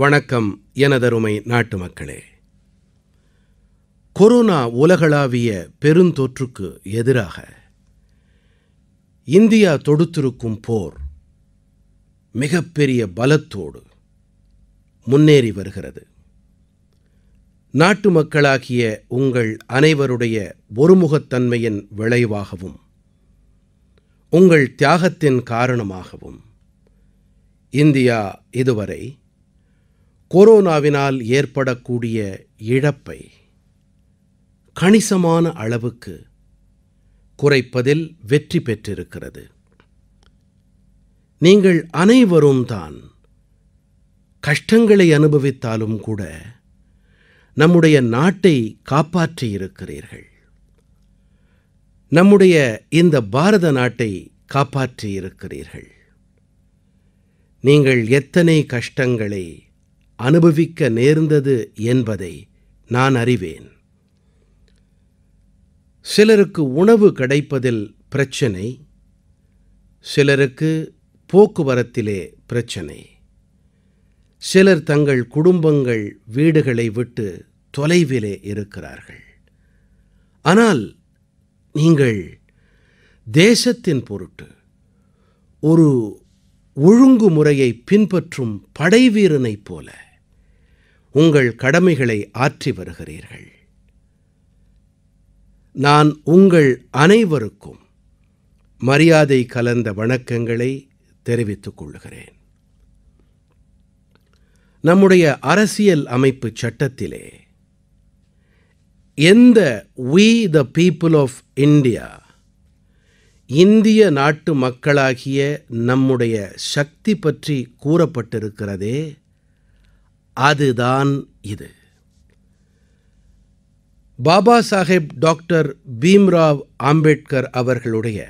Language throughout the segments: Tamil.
வணக்கம் எனதருமை நாட்டு மக்களே கொரோனா உலகளாவிய பெருந்தொற்றுக்கு எதிராக இந்தியா தொடுத்திருக்கும் போர் மிகப்பெரிய பலத்தோடு முன்னேறி வருகிறது நாட்டு மக்களாகிய உங்கள் அனைவருடைய ஒருமுகத்தன்மையின் விளைவாகவும் உங்கள் தியாகத்தின் காரணமாகவும் இந்தியா இதுவரை கொரோனாவினால் ஏற்படக்கூடிய இழப்பை கணிசமான அளவுக்கு குறைப்பதில் வெற்றி பெற்றிருக்கிறது நீங்கள் அனைவரும் தான் கஷ்டங்களை அனுபவித்தாலும் கூட நம்முடைய நாட்டை காப்பாற்றியிருக்கிறீர்கள் நம்முடைய இந்த பாரத நாட்டை காப்பாற்றியிருக்கிறீர்கள் நீங்கள் எத்தனை கஷ்டங்களை அனுபவிக்க நேர்ந்தது என்பதை நான் அறிவேன் சிலருக்கு உணவு கிடைப்பதில் பிரச்சனை சிலருக்கு போக்குவரத்திலே பிரச்சனை சிலர் தங்கள் குடும்பங்கள் வீடுகளை விட்டு தொலைவிலே இருக்கிறார்கள் ஆனால் நீங்கள் தேசத்தின் பொருட்டு ஒரு ஒழுங்குமுறையை பின்பற்றும் படைவீரனைப் போல உங்கள் கடமைகளை ஆற்றி வருகிறீர்கள் நான் உங்கள் அனைவருக்கும் மரியாதை கலந்த வணக்கங்களை தெரிவித்துக் கொள்கிறேன் நம்முடைய அரசியல் அமைப்பு சட்டத்திலே எந்த we the people of India இந்திய நாட்டு மக்களாகிய நம்முடைய சக்தி பற்றி கூறப்பட்டிருக்கிறதே அதுதான் இது பாபா சாஹேப் டாக்டர் பீம்ராவ் அம்பேத்கர் அவர்களுடைய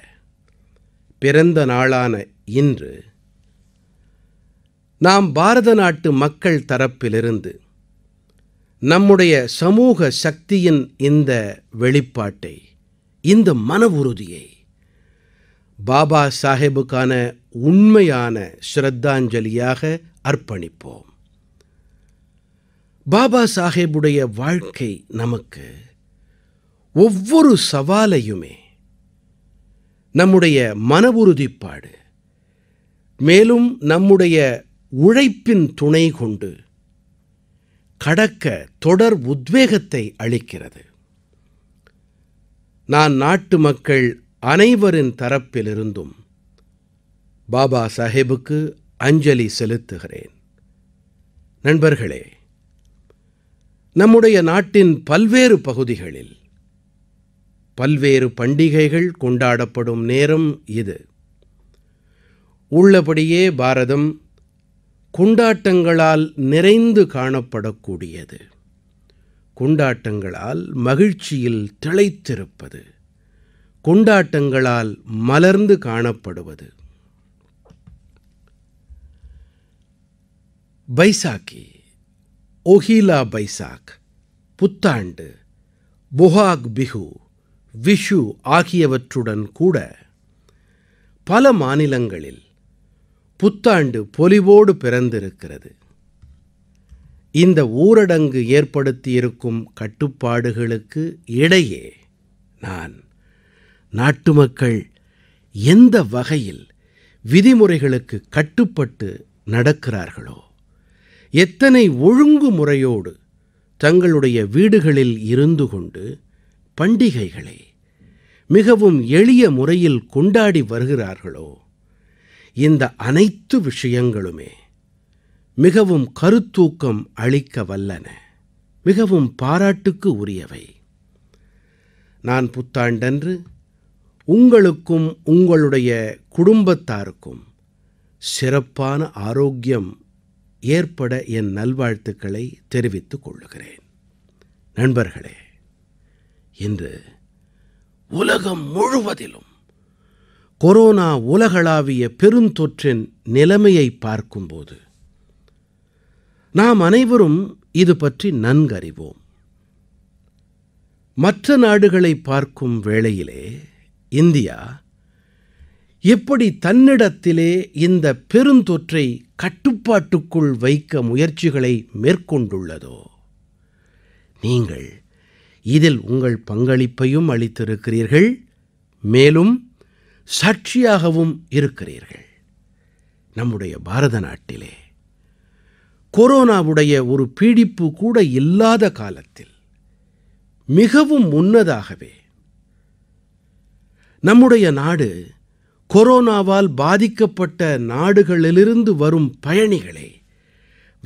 பிறந்த நாளான இன்று நாம் பாரத நாட்டு மக்கள் தரப்பிலிருந்து நம்முடைய சமூக சக்தியின் இந்த வெளிப்பாட்டை இந்த மன உறுதியை பாபா சாஹேபுக்கான உண்மையான ஸ்ரத்தாஞ்சலியாக அர்ப்பணிப்போம் பாபா சாஹேபுடைய வாழ்க்கை நமக்கு ஒவ்வொரு சவாலையுமே நம்முடைய மன உறுதிப்பாடு மேலும் நம்முடைய உழைப்பின் துணை கொண்டு கடக்க தொடர் உத்வேகத்தை அளிக்கிறது நான் நாட்டு மக்கள் அனைவரின் தரப்பிலிருந்தும் பாபா சாஹேபுக்கு அஞ்சலி செலுத்துகிறேன் நண்பர்களே நம்முடைய நாட்டின் பல்வேறு பகுதிகளில் பல்வேறு பண்டிகைகள் கொண்டாடப்படும் நேரம் இது உள்ளபடியே பாரதம் கொண்டாட்டங்களால் நிறைந்து காணப்படக்கூடியது கொண்டாட்டங்களால் மகிழ்ச்சியில் திளைத்திருப்பது கொண்டாட்டங்களால் மலர்ந்து காணப்படுவது பைசாக்கி ஒஹிலா பைசாக் புத்தாண்டு பொஹாக் பிஹு விஷு ஆகியவற்றுடன் கூட பல மாநிலங்களில் புத்தாண்டு பொலிவோடு பிறந்திருக்கிறது இந்த ஊரடங்கு ஏற்படுத்தியிருக்கும் கட்டுப்பாடுகளுக்கு இடையே நான் நாட்டு மக்கள் எந்த வகையில் விதிமுறைகளுக்கு கட்டுப்பட்டு நடக்கிறார்களோ எத்தனை ஒழுங்குமுறையோடு தங்களுடைய வீடுகளில் இருந்து கொண்டு பண்டிகைகளை மிகவும் எளிய முறையில் கொண்டாடி வருகிறார்களோ இந்த அனைத்து விஷயங்களுமே மிகவும் கருத்தூக்கம் அளிக்க வல்லன மிகவும் பாராட்டுக்கு உரியவை நான் புத்தாண்டன்று உங்களுக்கும் உங்களுடைய குடும்பத்தாருக்கும் சிறப்பான ஆரோக்கியம் ஏற்பட என் நல்வாழ்த்துக்களை தெரிவித்துக் கொள்ளுகிறேன் நண்பர்களே இன்று உலகம் முழுவதிலும் கொரோனா உலகளாவிய பெருந்தொற்றின் நிலைமையை பார்க்கும்போது நாம் அனைவரும் இது பற்றி நன்கறிவோம் மற்ற நாடுகளை பார்க்கும் வேளையிலே இந்தியா எப்படி தன்னிடத்திலே இந்த பெருந்தொற்றை கட்டுப்பாட்டுக்குள் வைக்க முயற்சிகளை மேற்கொண்டுள்ளதோ நீங்கள் இதில் உங்கள் பங்களிப்பையும் அளித்திருக்கிறீர்கள் மேலும் சாட்சியாகவும் இருக்கிறீர்கள் நம்முடைய பாரத நாட்டிலே கொரோனாவுடைய ஒரு பீடிப்பு கூட இல்லாத காலத்தில் மிகவும் முன்னதாகவே நம்முடைய நாடு கொரோனாவால் பாதிக்கப்பட்ட நாடுகளிலிருந்து வரும் பயணிகளை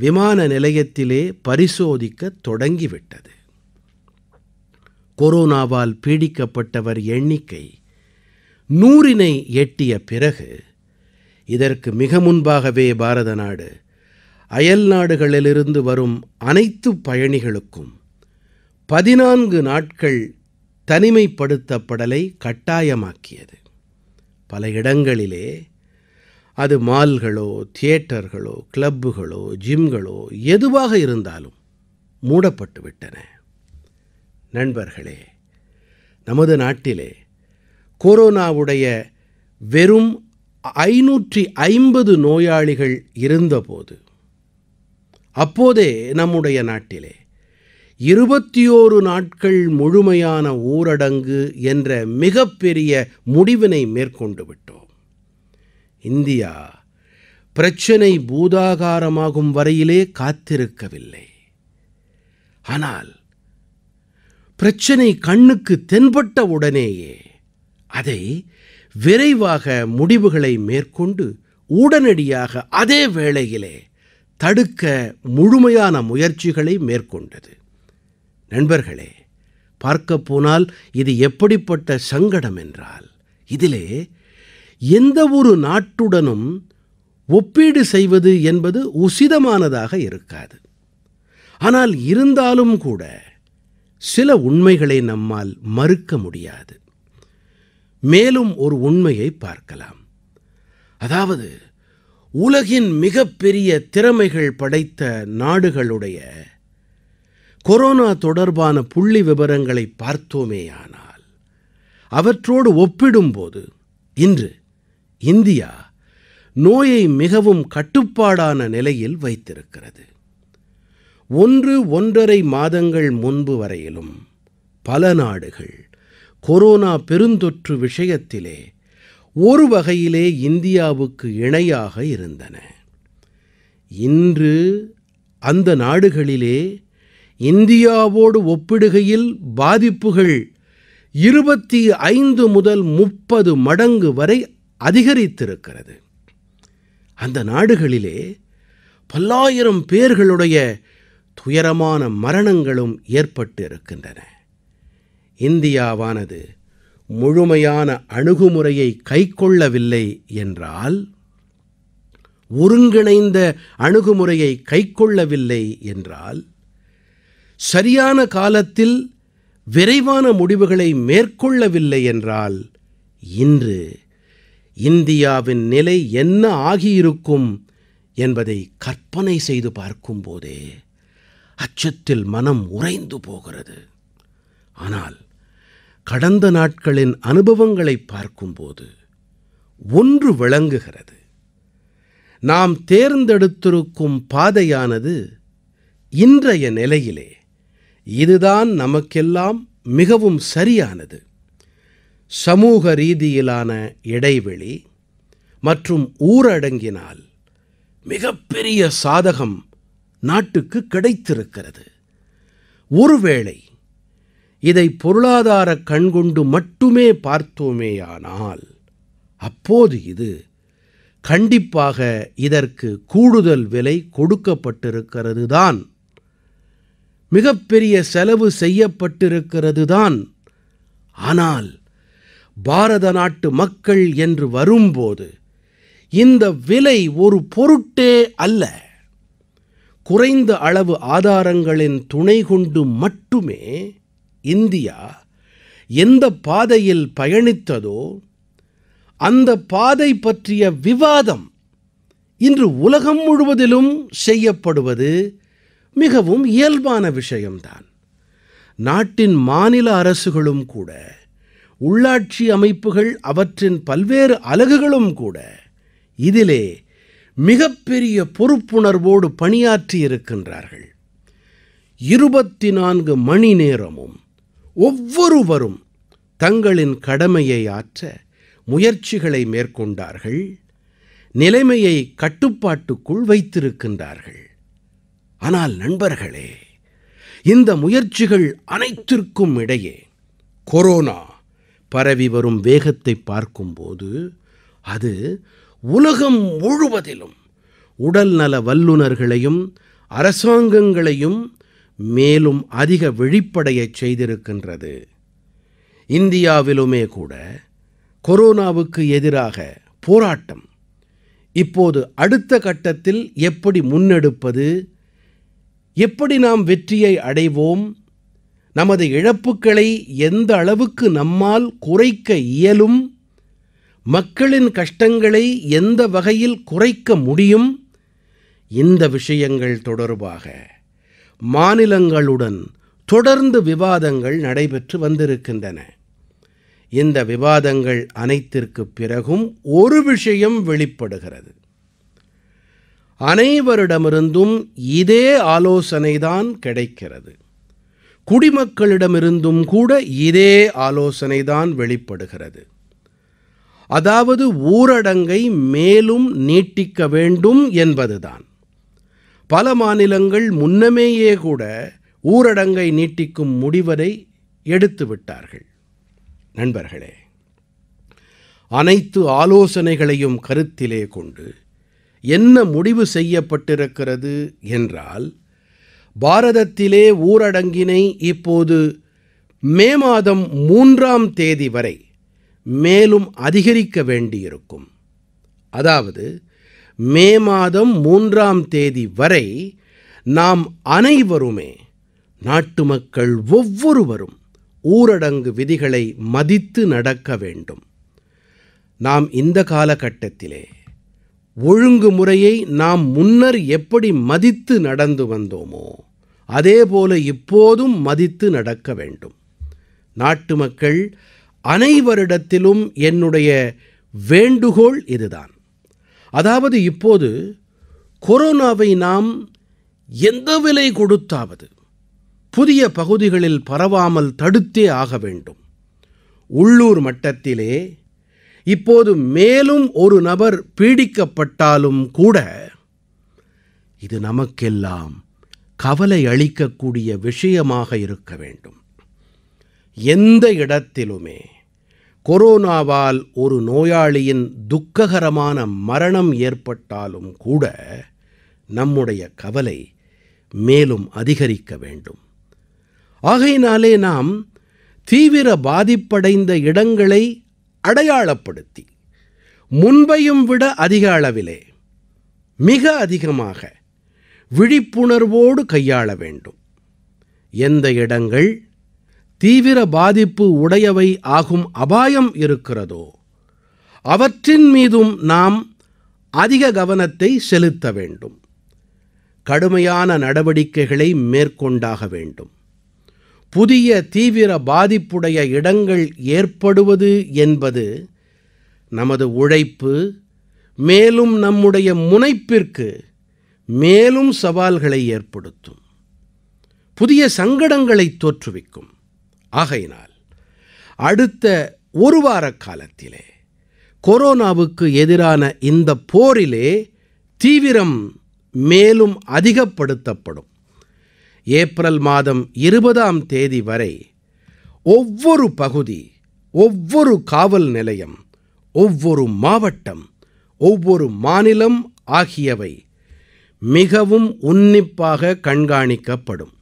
விமான நிலையத்திலே பரிசோதிக்கத் தொடங்கிவிட்டது கொரோனாவால் பீடிக்கப்பட்டவர் எண்ணிக்கை நூறினை எட்டிய பிறகு இதற்கு மிக முன்பாகவே பாரத நாடு அயல் நாடுகளிலிருந்து வரும் அனைத்து பயணிகளுக்கும் பதினான்கு நாட்கள் தனிமைப்படுத்தப்படலை கட்டாயமாக்கியது பல இடங்களிலே அது மால்களோ தியேட்டர்களோ கிளப்புகளோ ஜிம்களோ எதுவாக இருந்தாலும் மூடப்பட்டு விட்டன நண்பர்களே நமது நாட்டிலே கொரோனாவுடைய வெறும் ஐநூற்றி ஐம்பது நோயாளிகள் இருந்தபோது அப்போதே நம்முடைய நாட்டிலே இருபத்தியோரு நாட்கள் முழுமையான ஊரடங்கு என்ற மிகப்பெரிய முடிவினை மேற்கொண்டு விட்டோம் இந்தியா பிரச்சனை பூதாகாரமாகும் வரையிலே காத்திருக்கவில்லை ஆனால் பிரச்சனை கண்ணுக்கு தென்பட்ட உடனேயே அதை விரைவாக முடிவுகளை மேற்கொண்டு உடனடியாக அதே வேளையிலே தடுக்க முழுமையான முயற்சிகளை மேற்கொண்டது நண்பர்களே பார்க்கப் போனால் இது எப்படிப்பட்ட சங்கடம் என்றால் இதிலே எந்த ஒரு நாட்டுடனும் ஒப்பீடு செய்வது என்பது உசிதமானதாக இருக்காது ஆனால் இருந்தாலும் கூட சில உண்மைகளை நம்மால் மறுக்க முடியாது மேலும் ஒரு உண்மையை பார்க்கலாம் அதாவது உலகின் மிகப்பெரிய திறமைகள் படைத்த நாடுகளுடைய கொரோனா தொடர்பான புள்ளி விவரங்களை பார்த்தோமேயானால் அவற்றோடு ஒப்பிடும்போது இன்று இந்தியா நோயை மிகவும் கட்டுப்பாடான நிலையில் வைத்திருக்கிறது ஒன்று ஒன்றரை மாதங்கள் முன்பு வரையிலும் பல நாடுகள் கொரோனா பெருந்தொற்று விஷயத்திலே ஒரு வகையிலே இந்தியாவுக்கு இணையாக இருந்தன இன்று அந்த நாடுகளிலே இந்தியாவோடு ஒப்பிடுகையில் பாதிப்புகள் இருபத்தி ஐந்து முதல் முப்பது மடங்கு வரை அதிகரித்திருக்கிறது அந்த நாடுகளிலே பல்லாயிரம் பேர்களுடைய துயரமான மரணங்களும் ஏற்பட்டு இருக்கின்றன இந்தியாவானது முழுமையான அணுகுமுறையை கைக்கொள்ளவில்லை என்றால் ஒருங்கிணைந்த அணுகுமுறையை கைக்கொள்ளவில்லை என்றால் சரியான காலத்தில் விரைவான முடிவுகளை மேற்கொள்ளவில்லை என்றால் இன்று இந்தியாவின் நிலை என்ன ஆகியிருக்கும் என்பதை கற்பனை செய்து பார்க்கும்போதே அச்சத்தில் மனம் உறைந்து போகிறது ஆனால் கடந்த நாட்களின் அனுபவங்களை பார்க்கும்போது ஒன்று விளங்குகிறது நாம் தேர்ந்தெடுத்திருக்கும் பாதையானது இன்றைய நிலையிலே இதுதான் நமக்கெல்லாம் மிகவும் சரியானது சமூக ரீதியிலான இடைவெளி மற்றும் ஊரடங்கினால் மிகப்பெரிய சாதகம் நாட்டுக்கு கிடைத்திருக்கிறது ஒருவேளை இதை பொருளாதார கண்கொண்டு மட்டுமே பார்த்தோமேயானால் அப்போது இது கண்டிப்பாக இதற்கு கூடுதல் விலை கொடுக்கப்பட்டிருக்கிறது தான் மிகப்பெரிய செலவு செய்யப்பட்டிருக்கிறது தான் ஆனால் பாரத நாட்டு மக்கள் என்று வரும்போது இந்த விலை ஒரு பொருட்டே அல்ல குறைந்த அளவு ஆதாரங்களின் துணை கொண்டு மட்டுமே இந்தியா எந்த பாதையில் பயணித்ததோ அந்த பாதை பற்றிய விவாதம் இன்று உலகம் முழுவதிலும் செய்யப்படுவது மிகவும் இயல்பான விஷயம்தான் நாட்டின் மாநில அரசுகளும் கூட உள்ளாட்சி அமைப்புகள் அவற்றின் பல்வேறு அலகுகளும் கூட இதிலே மிகப்பெரிய பொறுப்புணர்வோடு பணியாற்றி இருக்கின்றார்கள் இருபத்தி நான்கு மணி நேரமும் ஒவ்வொருவரும் தங்களின் கடமையை ஆற்ற முயற்சிகளை மேற்கொண்டார்கள் நிலைமையை கட்டுப்பாட்டுக்குள் வைத்திருக்கின்றார்கள் ஆனால் நண்பர்களே இந்த முயற்சிகள் அனைத்திற்கும் இடையே கொரோனா பரவி வரும் வேகத்தை பார்க்கும்போது அது உலகம் முழுவதிலும் உடல்நல வல்லுநர்களையும் அரசாங்கங்களையும் மேலும் அதிக வெளிப்படையச் செய்திருக்கின்றது இந்தியாவிலுமே கூட கொரோனாவுக்கு எதிராக போராட்டம் இப்போது அடுத்த கட்டத்தில் எப்படி முன்னெடுப்பது எப்படி நாம் வெற்றியை அடைவோம் நமது இழப்புக்களை எந்த அளவுக்கு நம்மால் குறைக்க இயலும் மக்களின் கஷ்டங்களை எந்த வகையில் குறைக்க முடியும் இந்த விஷயங்கள் தொடர்பாக மாநிலங்களுடன் தொடர்ந்து விவாதங்கள் நடைபெற்று வந்திருக்கின்றன இந்த விவாதங்கள் அனைத்திற்கு பிறகும் ஒரு விஷயம் வெளிப்படுகிறது அனைவரிடமிருந்தும் இதே ஆலோசனைதான் கிடைக்கிறது குடிமக்களிடமிருந்தும் கூட இதே ஆலோசனைதான் வெளிப்படுகிறது அதாவது ஊரடங்கை மேலும் நீட்டிக்க வேண்டும் என்பதுதான் பல மாநிலங்கள் முன்னமேயே கூட ஊரடங்கை நீட்டிக்கும் முடிவரை எடுத்து விட்டார்கள் நண்பர்களே அனைத்து ஆலோசனைகளையும் கருத்திலே கொண்டு என்ன முடிவு செய்யப்பட்டிருக்கிறது என்றால் பாரதத்திலே ஊரடங்கினை இப்போது மே மாதம் மூன்றாம் தேதி வரை மேலும் அதிகரிக்க வேண்டியிருக்கும் அதாவது மே மாதம் மூன்றாம் தேதி வரை நாம் அனைவருமே நாட்டு மக்கள் ஒவ்வொருவரும் ஊரடங்கு விதிகளை மதித்து நடக்க வேண்டும் நாம் இந்த காலகட்டத்திலே ஒழுங்குமுறையை நாம் முன்னர் எப்படி மதித்து நடந்து வந்தோமோ அதே போல இப்போதும் மதித்து நடக்க வேண்டும் நாட்டு மக்கள் அனைவரிடத்திலும் என்னுடைய வேண்டுகோள் இதுதான் அதாவது இப்போது கொரோனாவை நாம் எந்த விலை கொடுத்தாவது புதிய பகுதிகளில் பரவாமல் தடுத்தே ஆக வேண்டும் உள்ளூர் மட்டத்திலே இப்போது மேலும் ஒரு நபர் பீடிக்கப்பட்டாலும் கூட இது நமக்கெல்லாம் கவலை அளிக்கக்கூடிய விஷயமாக இருக்க வேண்டும் எந்த இடத்திலுமே கொரோனாவால் ஒரு நோயாளியின் துக்ககரமான மரணம் ஏற்பட்டாலும் கூட நம்முடைய கவலை மேலும் அதிகரிக்க வேண்டும் ஆகையினாலே நாம் தீவிர பாதிப்படைந்த இடங்களை அடையாளப்படுத்தி முன்பையும் விட அதிக அளவிலே மிக அதிகமாக விழிப்புணர்வோடு கையாள வேண்டும் எந்த இடங்கள் தீவிர பாதிப்பு உடையவை ஆகும் அபாயம் இருக்கிறதோ அவற்றின் மீதும் நாம் அதிக கவனத்தை செலுத்த வேண்டும் கடுமையான நடவடிக்கைகளை மேற்கொண்டாக வேண்டும் புதிய தீவிர பாதிப்புடைய இடங்கள் ஏற்படுவது என்பது நமது உழைப்பு மேலும் நம்முடைய முனைப்பிற்கு மேலும் சவால்களை ஏற்படுத்தும் புதிய சங்கடங்களை தோற்றுவிக்கும் ஆகையினால் அடுத்த ஒரு வார காலத்திலே கொரோனாவுக்கு எதிரான இந்த போரிலே தீவிரம் மேலும் அதிகப்படுத்தப்படும் ஏப்ரல் மாதம் இருபதாம் தேதி வரை ஒவ்வொரு பகுதி ஒவ்வொரு காவல் நிலையம் ஒவ்வொரு மாவட்டம் ஒவ்வொரு மாநிலம் ஆகியவை மிகவும் உன்னிப்பாக கண்காணிக்கப்படும்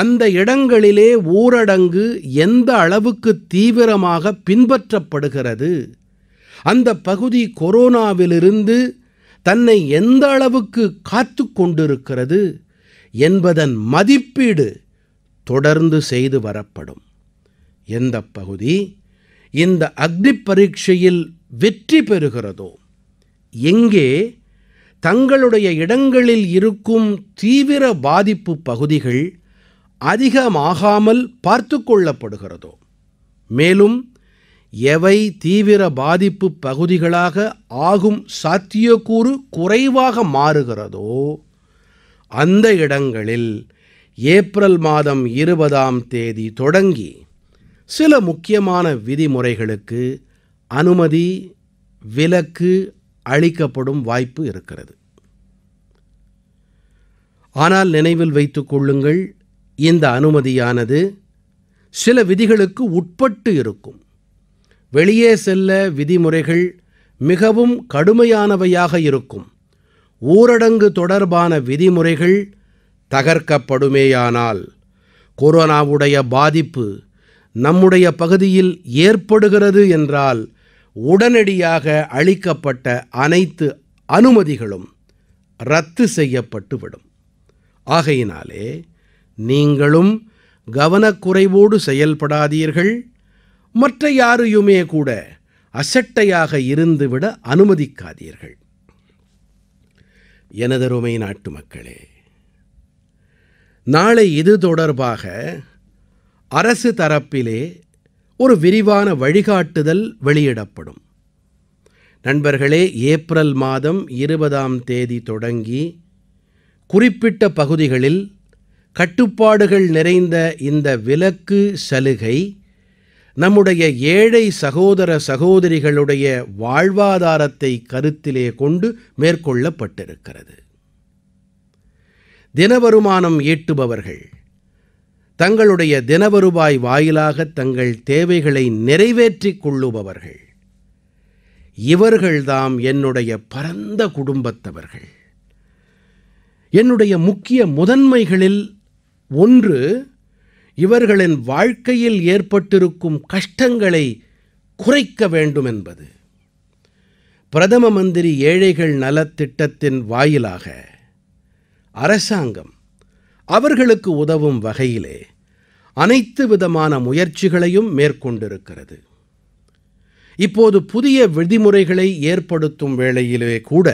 அந்த இடங்களிலே ஊரடங்கு எந்த அளவுக்கு தீவிரமாக பின்பற்றப்படுகிறது அந்த பகுதி கொரோனாவிலிருந்து தன்னை எந்த அளவுக்கு காத்து கொண்டிருக்கிறது என்பதன் மதிப்பீடு தொடர்ந்து செய்து வரப்படும் எந்த பகுதி இந்த அக்னி பரீட்சையில் வெற்றி பெறுகிறதோ எங்கே தங்களுடைய இடங்களில் இருக்கும் தீவிர பாதிப்பு பகுதிகள் அதிகமாகாமல் பார்த்து கொள்ளப்படுகிறதோ மேலும் எவை தீவிர பாதிப்பு பகுதிகளாக ஆகும் சாத்தியக்கூறு குறைவாக மாறுகிறதோ அந்த இடங்களில் ஏப்ரல் மாதம் இருபதாம் தேதி தொடங்கி சில முக்கியமான விதிமுறைகளுக்கு அனுமதி விலக்கு அளிக்கப்படும் வாய்ப்பு இருக்கிறது ஆனால் நினைவில் வைத்து கொள்ளுங்கள் இந்த அனுமதியானது சில விதிகளுக்கு உட்பட்டு இருக்கும் வெளியே செல்ல விதிமுறைகள் மிகவும் கடுமையானவையாக இருக்கும் ஊரடங்கு தொடர்பான விதிமுறைகள் தகர்க்கப்படுமேயானால் கொரோனாவுடைய பாதிப்பு நம்முடைய பகுதியில் ஏற்படுகிறது என்றால் உடனடியாக அளிக்கப்பட்ட அனைத்து அனுமதிகளும் ரத்து செய்யப்பட்டுவிடும் ஆகையினாலே நீங்களும் கவனக்குறைவோடு செயல்படாதீர்கள் மற்ற யாரையுமே கூட அசட்டையாக இருந்துவிட அனுமதிக்காதீர்கள் எனதருமை நாட்டு மக்களே நாளை இது தொடர்பாக அரசு தரப்பிலே ஒரு விரிவான வழிகாட்டுதல் வெளியிடப்படும் நண்பர்களே ஏப்ரல் மாதம் இருபதாம் தேதி தொடங்கி குறிப்பிட்ட பகுதிகளில் கட்டுப்பாடுகள் நிறைந்த இந்த விலக்கு சலுகை நம்முடைய ஏழை சகோதர சகோதரிகளுடைய வாழ்வாதாரத்தை கருத்திலே கொண்டு மேற்கொள்ளப்பட்டிருக்கிறது தினவருமானம் ஈட்டுபவர்கள் தங்களுடைய வருவாய் வாயிலாக தங்கள் தேவைகளை நிறைவேற்றிக் கொள்ளுபவர்கள் இவர்கள்தாம் என்னுடைய பரந்த குடும்பத்தவர்கள் என்னுடைய முக்கிய முதன்மைகளில் ஒன்று இவர்களின் வாழ்க்கையில் ஏற்பட்டிருக்கும் கஷ்டங்களை குறைக்க வேண்டும் என்பது பிரதம மந்திரி ஏழைகள் நலத்திட்டத்தின் வாயிலாக அரசாங்கம் அவர்களுக்கு உதவும் வகையிலே அனைத்து விதமான முயற்சிகளையும் மேற்கொண்டிருக்கிறது இப்போது புதிய விதிமுறைகளை ஏற்படுத்தும் வேளையிலே கூட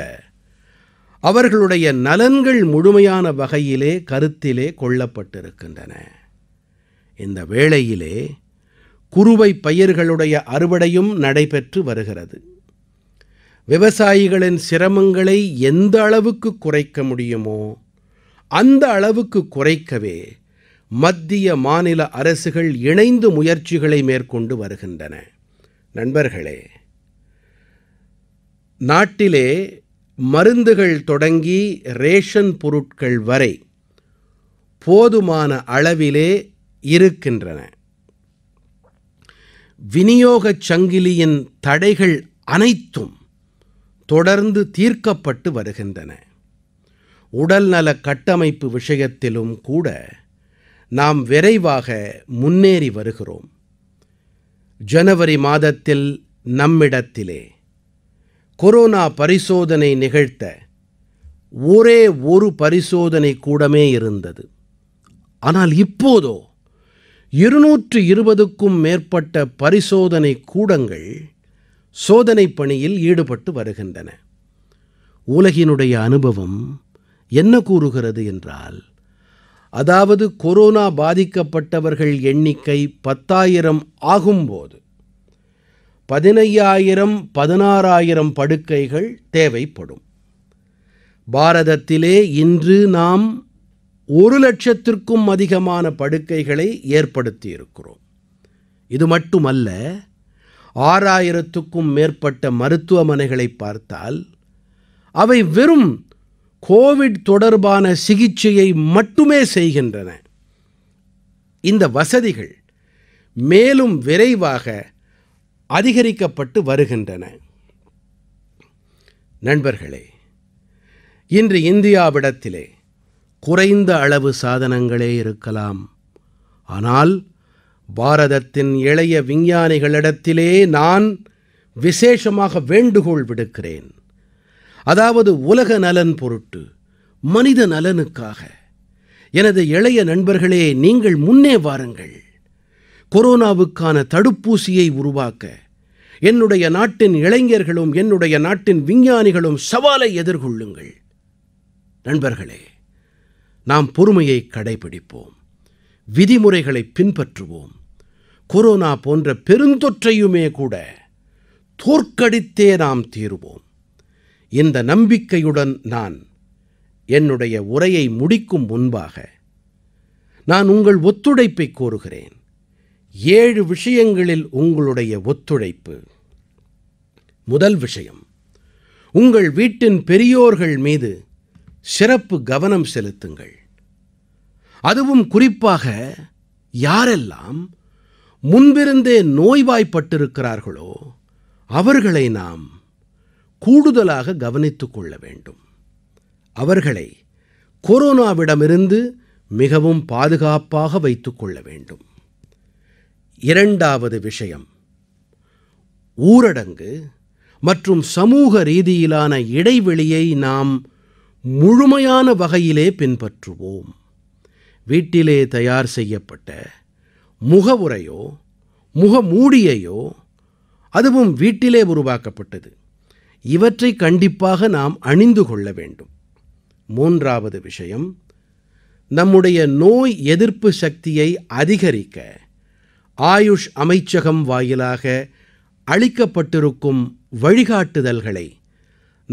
அவர்களுடைய நலன்கள் முழுமையான வகையிலே கருத்திலே கொள்ளப்பட்டிருக்கின்றன இந்த வேளையிலே குறுவை பயிர்களுடைய அறுவடையும் நடைபெற்று வருகிறது விவசாயிகளின் சிரமங்களை எந்த அளவுக்கு குறைக்க முடியுமோ அந்த அளவுக்கு குறைக்கவே மத்திய மாநில அரசுகள் இணைந்து முயற்சிகளை மேற்கொண்டு வருகின்றன நண்பர்களே நாட்டிலே மருந்துகள் தொடங்கி ரேஷன் பொருட்கள் வரை போதுமான அளவிலே இருக்கின்றன விநியோகச் சங்கிலியின் தடைகள் அனைத்தும் தொடர்ந்து தீர்க்கப்பட்டு வருகின்றன உடல்நல கட்டமைப்பு விஷயத்திலும் கூட நாம் விரைவாக முன்னேறி வருகிறோம் ஜனவரி மாதத்தில் நம்மிடத்திலே கொரோனா பரிசோதனை நிகழ்த்த ஒரே ஒரு பரிசோதனை கூடமே இருந்தது ஆனால் இப்போதோ இருநூற்று இருபதுக்கும் மேற்பட்ட பரிசோதனை கூடங்கள் சோதனை பணியில் ஈடுபட்டு வருகின்றன உலகினுடைய அனுபவம் என்ன கூறுகிறது என்றால் அதாவது கொரோனா பாதிக்கப்பட்டவர்கள் எண்ணிக்கை பத்தாயிரம் ஆகும்போது பதினையாயிரம் பதினாறாயிரம் படுக்கைகள் தேவைப்படும் பாரதத்திலே இன்று நாம் ஒரு லட்சத்திற்கும் அதிகமான படுக்கைகளை ஏற்படுத்தியிருக்கிறோம் இது மட்டுமல்ல ஆறாயிரத்துக்கும் மேற்பட்ட மருத்துவமனைகளை பார்த்தால் அவை வெறும் கோவிட் தொடர்பான சிகிச்சையை மட்டுமே செய்கின்றன இந்த வசதிகள் மேலும் விரைவாக அதிகரிக்கப்பட்டு வருகின்றன நண்பர்களே இன்று இந்தியாவிடத்திலே குறைந்த அளவு சாதனங்களே இருக்கலாம் ஆனால் பாரதத்தின் இளைய விஞ்ஞானிகளிடத்திலே நான் விசேஷமாக வேண்டுகோள் விடுக்கிறேன் அதாவது உலக நலன் பொருட்டு மனித நலனுக்காக எனது இளைய நண்பர்களே நீங்கள் முன்னே வாருங்கள் கொரோனாவுக்கான தடுப்பூசியை உருவாக்க என்னுடைய நாட்டின் இளைஞர்களும் என்னுடைய நாட்டின் விஞ்ஞானிகளும் சவாலை எதிர்கொள்ளுங்கள் நண்பர்களே நாம் பொறுமையை கடைபிடிப்போம் விதிமுறைகளை பின்பற்றுவோம் கொரோனா போன்ற பெருந்தொற்றையுமே கூட தோற்கடித்தே நாம் தீருவோம் இந்த நம்பிக்கையுடன் நான் என்னுடைய உரையை முடிக்கும் முன்பாக நான் உங்கள் ஒத்துழைப்பை கோருகிறேன் ஏழு விஷயங்களில் உங்களுடைய ஒத்துழைப்பு முதல் விஷயம் உங்கள் வீட்டின் பெரியோர்கள் மீது சிறப்பு கவனம் செலுத்துங்கள் அதுவும் குறிப்பாக யாரெல்லாம் முன்பிருந்தே நோய்வாய்ப்பட்டிருக்கிறார்களோ அவர்களை நாம் கூடுதலாக கவனித்துக் கொள்ள வேண்டும் அவர்களை கொரோனாவிடமிருந்து மிகவும் பாதுகாப்பாக வைத்து கொள்ள வேண்டும் இரண்டாவது விஷயம் ஊரடங்கு மற்றும் சமூக ரீதியிலான இடைவெளியை நாம் முழுமையான வகையிலே பின்பற்றுவோம் வீட்டிலே தயார் செய்யப்பட்ட முகவுரையோ முகமூடியையோ அதுவும் வீட்டிலே உருவாக்கப்பட்டது இவற்றை கண்டிப்பாக நாம் அணிந்து கொள்ள வேண்டும் மூன்றாவது விஷயம் நம்முடைய நோய் எதிர்ப்பு சக்தியை அதிகரிக்க ஆயுஷ் அமைச்சகம் வாயிலாக அளிக்கப்பட்டிருக்கும் வழிகாட்டுதல்களை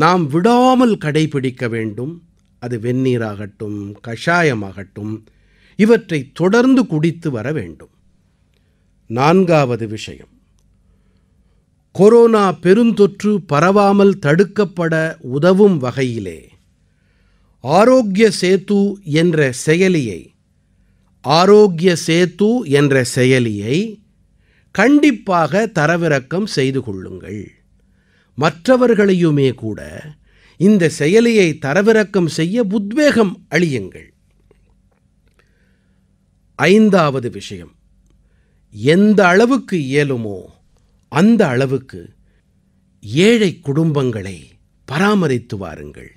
நாம் விடாமல் கடைபிடிக்க வேண்டும் அது வெந்நீராகட்டும் கஷாயமாகட்டும் இவற்றை தொடர்ந்து குடித்து வர வேண்டும் நான்காவது விஷயம் கொரோனா பெருந்தொற்று பரவாமல் தடுக்கப்பட உதவும் வகையிலே ஆரோக்கிய சேத்து என்ற செயலியை ஆரோக்கிய சேத்து என்ற செயலியை கண்டிப்பாக தரவிறக்கம் செய்து கொள்ளுங்கள் மற்றவர்களையுமே கூட இந்த செயலியை தரவிறக்கம் செய்ய உத்வேகம் அளியுங்கள் ஐந்தாவது விஷயம் எந்த அளவுக்கு இயலுமோ அந்த அளவுக்கு ஏழை குடும்பங்களை பராமரித்து வாருங்கள்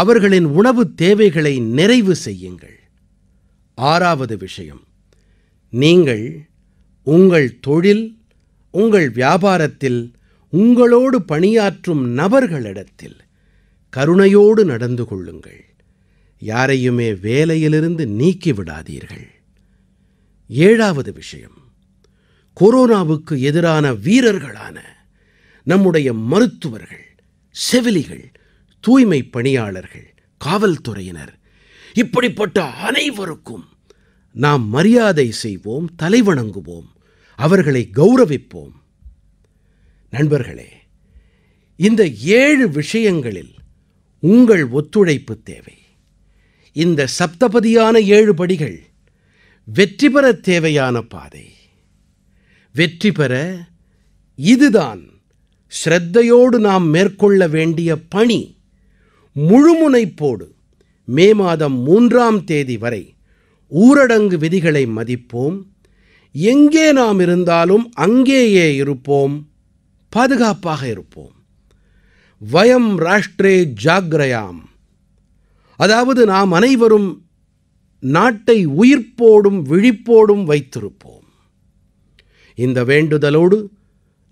அவர்களின் உணவு தேவைகளை நிறைவு செய்யுங்கள் ஆறாவது விஷயம் நீங்கள் உங்கள் தொழில் உங்கள் வியாபாரத்தில் உங்களோடு பணியாற்றும் நபர்களிடத்தில் கருணையோடு நடந்து கொள்ளுங்கள் யாரையுமே வேலையிலிருந்து நீக்கி விடாதீர்கள் ஏழாவது விஷயம் கொரோனாவுக்கு எதிரான வீரர்களான நம்முடைய மருத்துவர்கள் செவிலிகள் தூய்மை பணியாளர்கள் காவல்துறையினர் இப்படிப்பட்ட அனைவருக்கும் நாம் மரியாதை செய்வோம் தலைவணங்குவோம் அவர்களை கௌரவிப்போம் நண்பர்களே இந்த ஏழு விஷயங்களில் உங்கள் ஒத்துழைப்பு தேவை இந்த சப்தபதியான ஏழு படிகள் வெற்றி பெற தேவையான பாதை வெற்றி பெற இதுதான் ஸ்ரத்தையோடு நாம் மேற்கொள்ள வேண்டிய பணி முழுமுனைப்போடு மே மாதம் மூன்றாம் தேதி வரை ஊரடங்கு விதிகளை மதிப்போம் எங்கே நாம் இருந்தாலும் அங்கேயே இருப்போம் பாதுகாப்பாக இருப்போம் வயம் ராஷ்ட்ரே ஜாக்ரயாம் அதாவது நாம் அனைவரும் நாட்டை உயிர்ப்போடும் விழிப்போடும் வைத்திருப்போம் இந்த வேண்டுதலோடு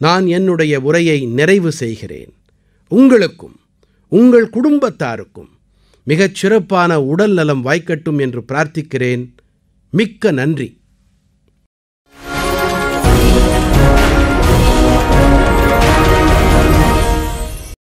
நான் என்னுடைய உரையை நிறைவு செய்கிறேன் உங்களுக்கும் உங்கள் குடும்பத்தாருக்கும் மிகச் சிறப்பான உடல் நலம் வாய்க்கட்டும் என்று பிரார்த்திக்கிறேன் மிக்க நன்றி